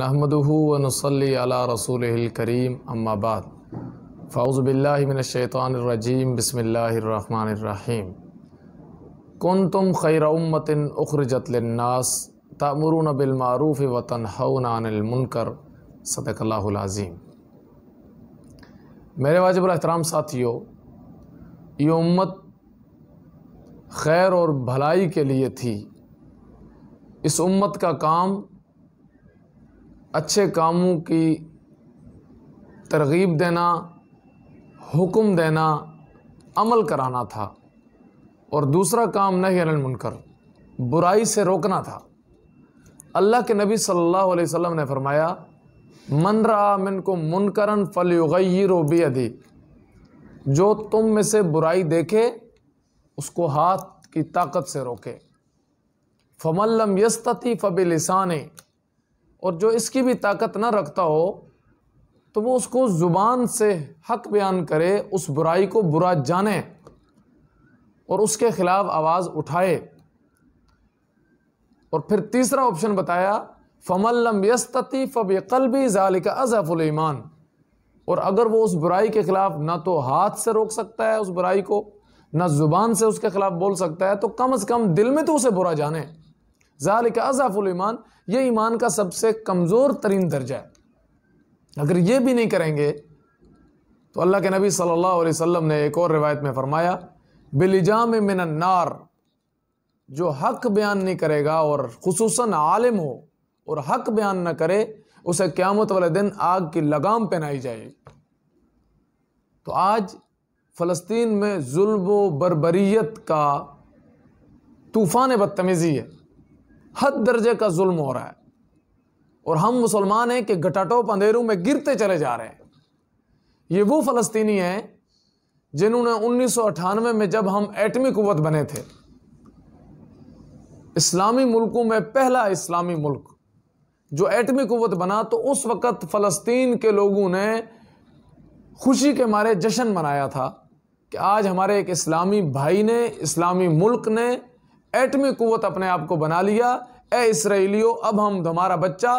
नहमदहू वनसली अला रसूल करीम अम्माबाद फ़ाउज़बिल्लिमिनशैतरजीम बसमीम कन तुम खैर उमतिन उखरजतलनास तमरून बिलमारूफ़ वतन हौनानमनकर सदकल्लाज़ीम मेरे वाजिब एहतराम साथियों ये उम्मत खैर और भलाई के लिए थी इस उम्मत का काम अच्छे कामों की तरगीब देना हुक्म देना अमल कराना था और दूसरा काम नहीं अनिल मुनकर बुराई से रोकना था अल्लाह के नबी सल्लल्लाहु अलैहि वसल्लम ने फरमाया मन रहा मिन को मुनकरन फलयुगी रोबी जो तुम में से बुराई देखे उसको हाथ की ताकत से रोके फमल्लम यस्तती फ़बिलसाने और जो इसकी भी ताकत ना रखता हो तो वो उसको ज़ुबान से हक बयान करे उस बुराई को बुरा जाने और उसके ख़िलाफ़ आवाज़ उठाए और फिर तीसरा ऑप्शन बताया फ़मल्लम यस्तती फ़ब कलबी ज़ालिका अज़फ़ुलईमान और अगर वो उस बुराई के ख़िलाफ़ ना तो हाथ से रोक सकता है उस बुराई को ना ज़ुबान से उसके ख़िलाफ़ बोल सकता है तो कम अज़ कम दिल में तो उसे बुरा जाने ज़ाल का अजाफुलमान ये ईमान का सबसे कमज़ोर तरीन दर्जा है अगर ये भी नहीं करेंगे तो अल्लाह के नबी सल्लल्लाहु अलैहि वसल्लम ने एक और रिवायत में फरमाया बिलिजाम मिनन्नार जो हक बयान नहीं करेगा और खसूस आलिम हो और हक बयान न करे उसे क़्यामत वाले दिन आग की लगाम पहनाई जाएगी तो आज फ़लस्तीन में जुल्म बरबरीत का तूफ़ान बदतमीज़ी है हद दर्जे का जुल्म हो रहा है और हम मुसलमान हैं कि घटाटोप अंधेरों में गिरते चले जा रहे हैं ये वो फ़लस्तीनी हैं जिन्होंने उन्नीस में जब हम एटमी कुत बने थे इस्लामी मुल्कों में पहला इस्लामी मुल्क जो एटमी कुत बना तो उस वक़्त फ़लस्तीन के लोगों ने खुशी के मारे जश्न मनाया था कि आज हमारे एक इस्लामी भाई ने इस्लामी मुल्क ने एटमी कुत अपने आप को बना लिया ए इसराइलियो अब हम तुम्हारा बच्चा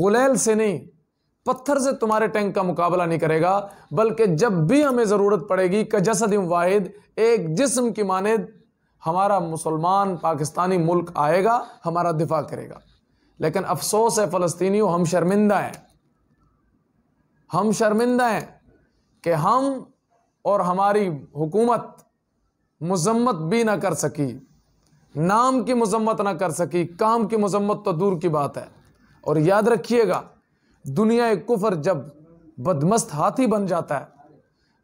गुलेल से नहीं पत्थर से तुम्हारे टैंक का मुकाबला नहीं करेगा बल्कि जब भी हमें ज़रूरत पड़ेगी कजसद वाहिद एक जिस्म की मानद हमारा मुसलमान पाकिस्तानी मुल्क आएगा हमारा दिफा करेगा लेकिन अफसोस है फ़लस्तनी हम शर्मिंदा हैं हम शर्मिंदा हैं कि हम और हमारी हुकूमत मजम्मत भी ना कर सकी नाम की मजम्मत ना कर सकी काम की मजम्मत तो दूर की बात है और याद रखिएगा दुनिया कुफर जब बदमस्त हाथी बन जाता है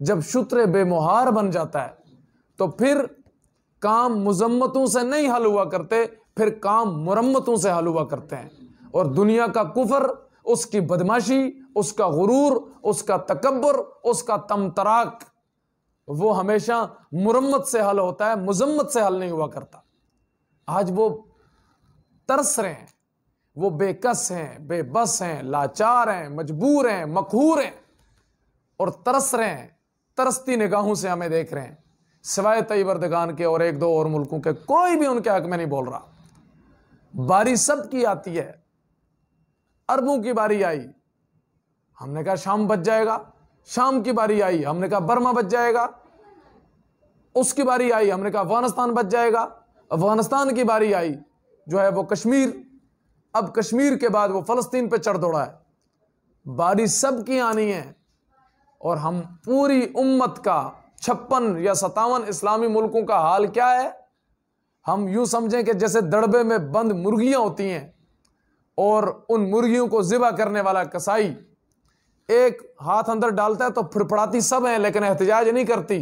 जब शुत्र बेमुहार बन जाता है तो फिर काम मजम्मतों से नहीं हल हुआ करते फिर काम मुरम्मतों से हल हुआ करते हैं और दुनिया का कुफर उसकी बदमाशी उसका गुरूर उसका तकबर उसका तमतराक वो हमेशा मुरम्मत से हल होता है मुजम्मत से हल नहीं हुआ करता आज वो तरस रहे हैं वो बेकस हैं बेबस हैं लाचार हैं मजबूर हैं मकहूर हैं और तरस रहे हैं तरसती निगाहों से हमें देख रहे हैं सिवाय तयबरदगान के और एक दो और मुल्कों के कोई भी उनके हक में नहीं बोल रहा बारी सब की आती है अरबों की बारी आई हमने कहा शाम बच जाएगा शाम की बारी आई हमने कहा बर्मा बच जाएगा उसकी बारी आई हमने कहा अफगानिस्तान बच जाएगा अफ़गानिस्तान की बारी आई जो है वो कश्मीर अब कश्मीर के बाद वो फ़लस्तीन पे चढ़ दौड़ा है बारी सब की आनी है और हम पूरी उम्मत का छप्पन या सतावन इस्लामी मुल्कों का हाल क्या है हम यूं समझें कि जैसे दड़बे में बंद मुर्गियाँ होती हैं और उन मुर्गियों को ज़िबा करने वाला कसाई एक हाथ अंदर डालता है तो फड़फड़ाती सब हैं लेकिन एहतजाज नहीं करती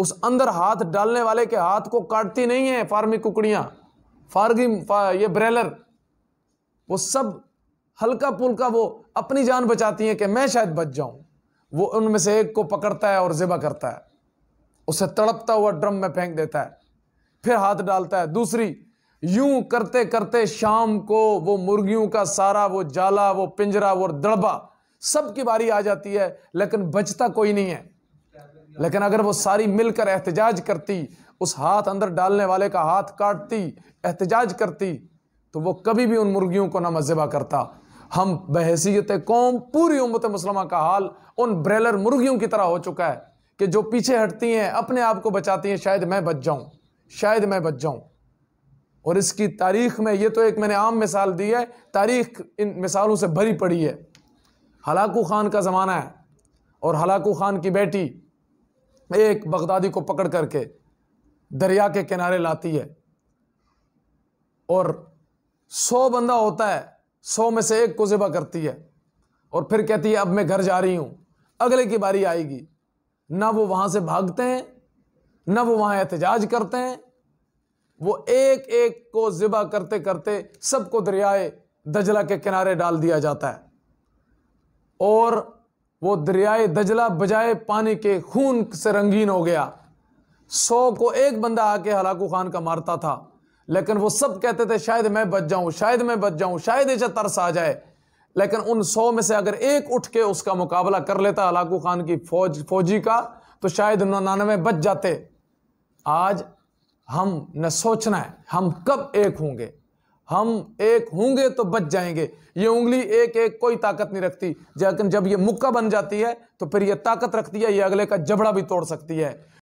उस अंदर हाथ डालने वाले के हाथ को काटती नहीं है फार्मी कुकड़ियां फार्गी फा, ये ब्रेलर वो सब हल्का पुल्का वो अपनी जान बचाती हैं कि मैं शायद बच जाऊं वो उनमें से एक को पकड़ता है और ज़िबा करता है उसे तड़पता हुआ ड्रम में फेंक देता है फिर हाथ डालता है दूसरी यूं करते करते शाम को वो मुर्गियों का सारा वो जाला वो पिंजरा वो दड़बा सबकी बारी आ जाती है लेकिन बचता कोई नहीं है लेकिन अगर वो सारी मिलकर एहतजाज करती उस हाथ अंदर डालने वाले का हाथ काटती एहतजाज करती तो वो कभी भी उन मुर्गियों को ना मजबा करता हम बहसीत कौम पूरी उम्मत मुसलमा का हाल उन ब्रेलर मुर्गियों की तरह हो चुका है कि जो पीछे हटती हैं अपने आप को बचाती हैं शायद मैं बच जाऊं शायद मैं बच जाऊं और इसकी तारीख में ये तो एक मैंने आम मिसाल दी है तारीख इन मिसालों से भरी पड़ी है हलाकू खान का ज़माना है और हलाकू खान की बेटी एक बगदादी को पकड़ करके दरिया के किनारे लाती है और सौ बंदा होता है सौ में से एक को ज़िबा करती है और फिर कहती है अब मैं घर जा रही हूँ अगले की बारी आएगी ना वो वहाँ से भागते हैं ना वो वहाँ एहतजाज करते हैं वो एक एक को ज़िबा करते करते सबको दरियाए दजला के किनारे डाल दिया जाता है और वो दरियाए दजला बजाए पानी के खून से रंगीन हो गया सौ को एक बंदा आके हलाकू खान का मारता था लेकिन वो सब कहते थे शायद मैं बच जाऊं शायद मैं बच जाऊं शायद ऐसा तरस आ जाए लेकिन उन सौ में से अगर एक उठ के उसका मुकाबला कर लेता हलाकू खान की फौज फौजी का तो शायद नानवे बच जाते आज हम न सोचना है हम कब एक होंगे हम एक होंगे तो बच जाएंगे ये उंगली एक एक कोई ताकत नहीं रखती लेकिन जब ये मुक्का बन जाती है तो फिर ये ताकत रखती है ये अगले का जबड़ा भी तोड़ सकती है